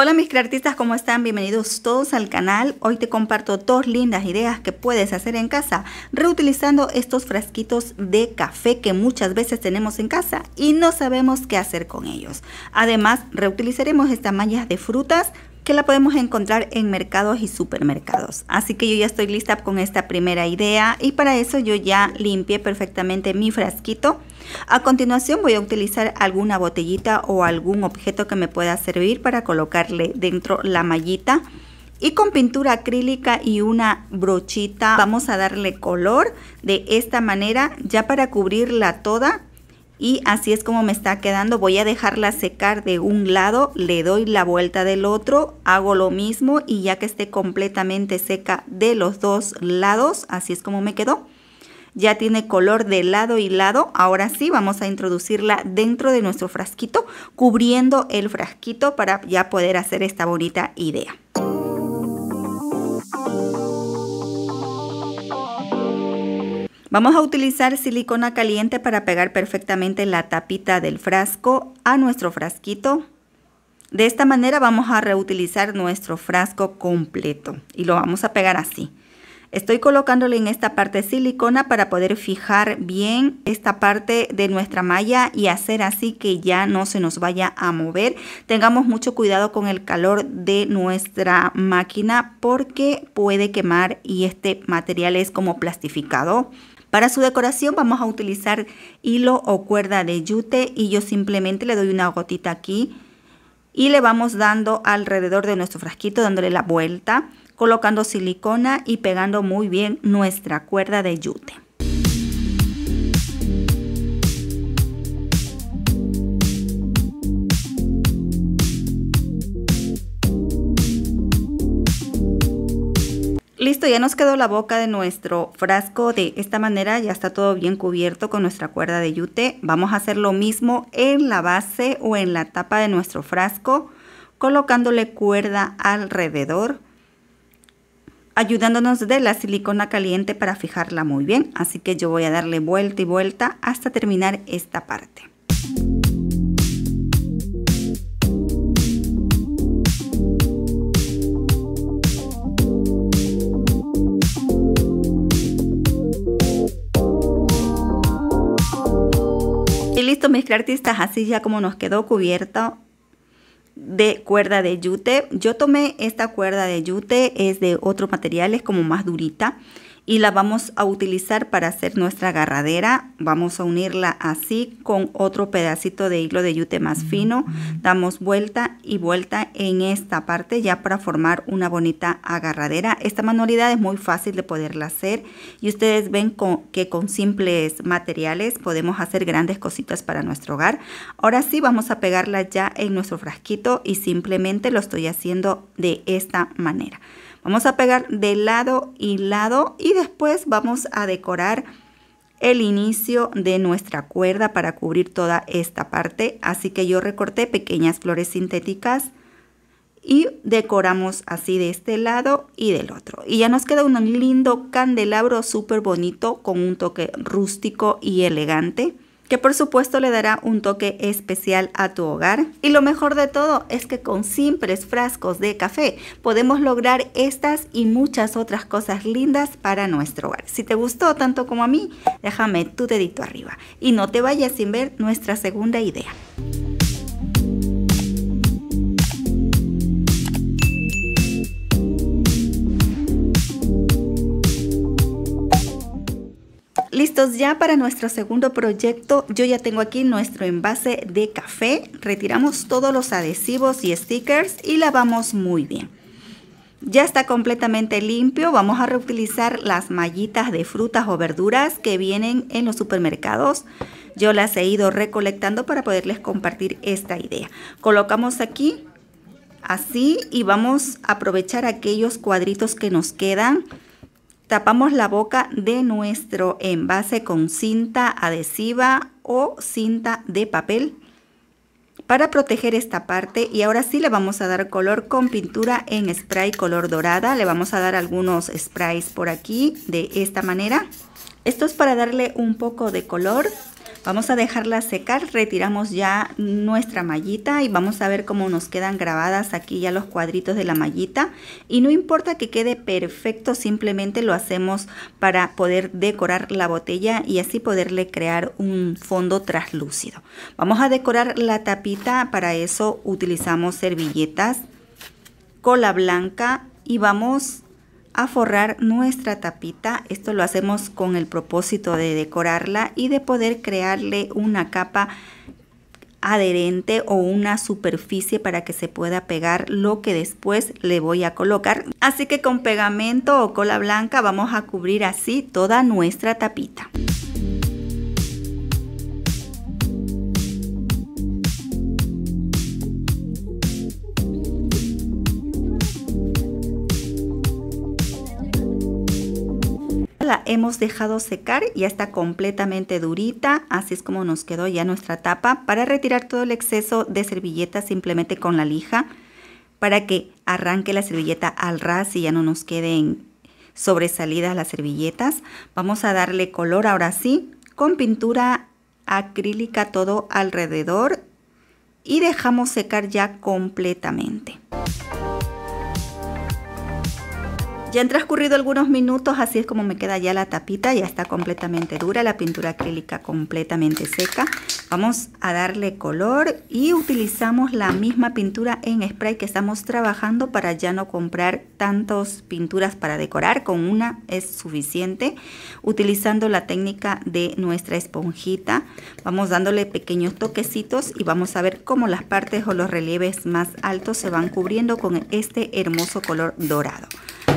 Hola mis creartistas, ¿cómo están? Bienvenidos todos al canal. Hoy te comparto dos lindas ideas que puedes hacer en casa reutilizando estos frasquitos de café que muchas veces tenemos en casa y no sabemos qué hacer con ellos. Además, reutilizaremos estas mallas de frutas que la podemos encontrar en mercados y supermercados. Así que yo ya estoy lista con esta primera idea y para eso yo ya limpié perfectamente mi frasquito. A continuación voy a utilizar alguna botellita o algún objeto que me pueda servir para colocarle dentro la mallita. Y con pintura acrílica y una brochita vamos a darle color de esta manera ya para cubrirla toda y así es como me está quedando voy a dejarla secar de un lado le doy la vuelta del otro hago lo mismo y ya que esté completamente seca de los dos lados así es como me quedó ya tiene color de lado y lado ahora sí vamos a introducirla dentro de nuestro frasquito cubriendo el frasquito para ya poder hacer esta bonita idea Vamos a utilizar silicona caliente para pegar perfectamente la tapita del frasco a nuestro frasquito. De esta manera vamos a reutilizar nuestro frasco completo y lo vamos a pegar así. Estoy colocándole en esta parte silicona para poder fijar bien esta parte de nuestra malla y hacer así que ya no se nos vaya a mover. Tengamos mucho cuidado con el calor de nuestra máquina porque puede quemar y este material es como plastificado. Para su decoración vamos a utilizar hilo o cuerda de yute y yo simplemente le doy una gotita aquí y le vamos dando alrededor de nuestro frasquito dándole la vuelta colocando silicona y pegando muy bien nuestra cuerda de yute. Listo, ya nos quedó la boca de nuestro frasco de esta manera, ya está todo bien cubierto con nuestra cuerda de yute. Vamos a hacer lo mismo en la base o en la tapa de nuestro frasco, colocándole cuerda alrededor ayudándonos de la silicona caliente para fijarla muy bien. Así que yo voy a darle vuelta y vuelta hasta terminar esta parte. Y listo mis artistas, así ya como nos quedó cubierto de cuerda de yute. Yo tomé esta cuerda de yute, es de otro material, es como más durita y la vamos a utilizar para hacer nuestra agarradera. Vamos a unirla así con otro pedacito de hilo de yute más fino. Damos vuelta y vuelta en esta parte ya para formar una bonita agarradera. Esta manualidad es muy fácil de poderla hacer y ustedes ven que con simples materiales podemos hacer grandes cositas para nuestro hogar. Ahora sí vamos a pegarla ya en nuestro frasquito y simplemente lo estoy haciendo de esta manera. Vamos a pegar de lado y lado y después vamos a decorar el inicio de nuestra cuerda para cubrir toda esta parte. Así que yo recorté pequeñas flores sintéticas y decoramos así de este lado y del otro. Y ya nos queda un lindo candelabro súper bonito con un toque rústico y elegante que por supuesto le dará un toque especial a tu hogar. Y lo mejor de todo es que con simples frascos de café podemos lograr estas y muchas otras cosas lindas para nuestro hogar. Si te gustó tanto como a mí, déjame tu dedito arriba y no te vayas sin ver nuestra segunda idea. Entonces ya para nuestro segundo proyecto. Yo ya tengo aquí nuestro envase de café. Retiramos todos los adhesivos y stickers y lavamos muy bien. Ya está completamente limpio. Vamos a reutilizar las mallitas de frutas o verduras que vienen en los supermercados. Yo las he ido recolectando para poderles compartir esta idea. Colocamos aquí así y vamos a aprovechar aquellos cuadritos que nos quedan Tapamos la boca de nuestro envase con cinta adhesiva o cinta de papel para proteger esta parte y ahora sí le vamos a dar color con pintura en spray color dorada. Le vamos a dar algunos sprays por aquí de esta manera. Esto es para darle un poco de color Vamos a dejarla secar, retiramos ya nuestra mallita y vamos a ver cómo nos quedan grabadas aquí ya los cuadritos de la mallita. Y no importa que quede perfecto, simplemente lo hacemos para poder decorar la botella y así poderle crear un fondo traslúcido. Vamos a decorar la tapita, para eso utilizamos servilletas, cola blanca y vamos a forrar nuestra tapita. Esto lo hacemos con el propósito de decorarla y de poder crearle una capa adherente o una superficie para que se pueda pegar lo que después le voy a colocar. Así que con pegamento o cola blanca vamos a cubrir así toda nuestra tapita. la hemos dejado secar, ya está completamente durita, así es como nos quedó ya nuestra tapa. Para retirar todo el exceso de servilleta simplemente con la lija, para que arranque la servilleta al ras y ya no nos queden sobresalidas las servilletas. Vamos a darle color ahora sí, con pintura acrílica todo alrededor y dejamos secar ya completamente. Ya han transcurrido algunos minutos, así es como me queda ya la tapita, ya está completamente dura, la pintura acrílica completamente seca. Vamos a darle color y utilizamos la misma pintura en spray que estamos trabajando para ya no comprar tantas pinturas para decorar, con una es suficiente. Utilizando la técnica de nuestra esponjita, vamos dándole pequeños toquecitos y vamos a ver cómo las partes o los relieves más altos se van cubriendo con este hermoso color dorado.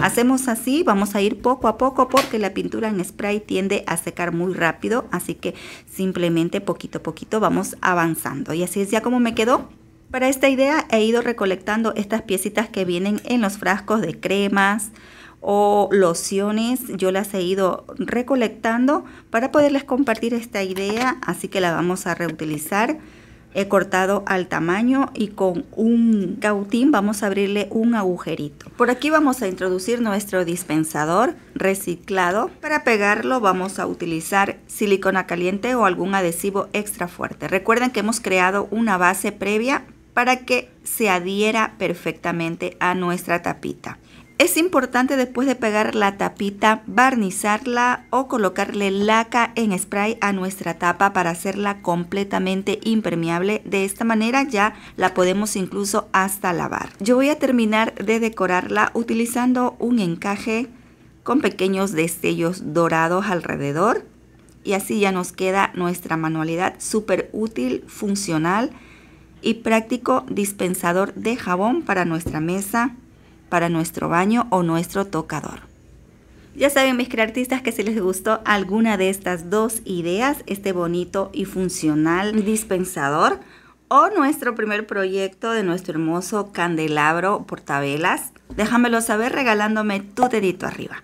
Hacemos así, vamos a ir poco a poco porque la pintura en spray tiende a secar muy rápido, así que simplemente poquito a poquito vamos avanzando. Y así es ya como me quedó. Para esta idea he ido recolectando estas piecitas que vienen en los frascos de cremas, o lociones, yo las he ido recolectando para poderles compartir esta idea, así que la vamos a reutilizar he cortado al tamaño y con un cautín vamos a abrirle un agujerito. Por aquí vamos a introducir nuestro dispensador reciclado. Para pegarlo vamos a utilizar silicona caliente o algún adhesivo extra fuerte. Recuerden que hemos creado una base previa para que se adhiera perfectamente a nuestra tapita. Es importante después de pegar la tapita barnizarla o colocarle laca en spray a nuestra tapa para hacerla completamente impermeable. De esta manera ya la podemos incluso hasta lavar. Yo voy a terminar de decorarla utilizando un encaje con pequeños destellos dorados alrededor y así ya nos queda nuestra manualidad súper útil, funcional y práctico dispensador de jabón para nuestra mesa para nuestro baño o nuestro tocador. Ya saben mis creartistas que si les gustó alguna de estas dos ideas, este bonito y funcional dispensador o nuestro primer proyecto de nuestro hermoso candelabro portavelas, déjamelo saber regalándome tu dedito arriba.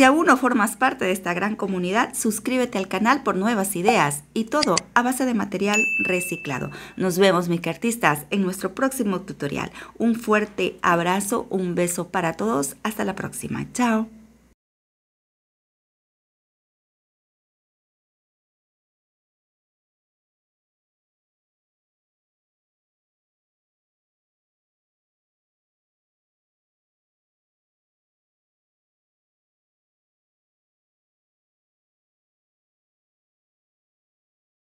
Si aún no formas parte de esta gran comunidad, suscríbete al canal por nuevas ideas y todo a base de material reciclado. Nos vemos, mis artistas, en nuestro próximo tutorial. Un fuerte abrazo, un beso para todos. Hasta la próxima. Chao.